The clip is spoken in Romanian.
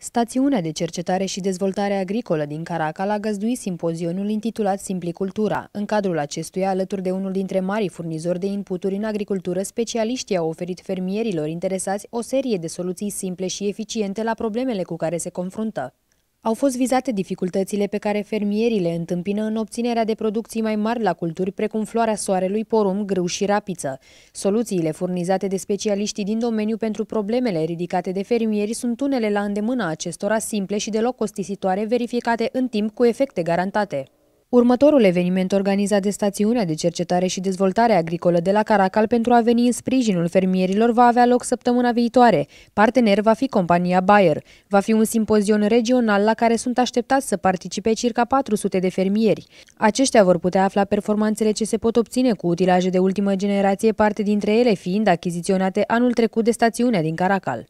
Stațiunea de cercetare și dezvoltare agricolă din Caracal a găzduit simpozionul intitulat Simplicultura. În cadrul acestuia, alături de unul dintre marii furnizori de inputuri în agricultură, specialiștii au oferit fermierilor interesați o serie de soluții simple și eficiente la problemele cu care se confruntă. Au fost vizate dificultățile pe care fermierii le întâmpină în obținerea de producții mai mari la culturi, precum floarea soarelui, porum, grâu și rapiță. Soluțiile furnizate de specialiștii din domeniu pentru problemele ridicate de fermieri sunt unele la îndemâna acestora simple și deloc costisitoare, verificate în timp cu efecte garantate. Următorul eveniment organizat de Stațiunea de Cercetare și Dezvoltare Agricolă de la Caracal pentru a veni în sprijinul fermierilor va avea loc săptămâna viitoare. Partener va fi compania Bayer. Va fi un simpozion regional la care sunt așteptați să participe circa 400 de fermieri. Aceștia vor putea afla performanțele ce se pot obține cu utilaje de ultimă generație, parte dintre ele fiind achiziționate anul trecut de stațiunea din Caracal.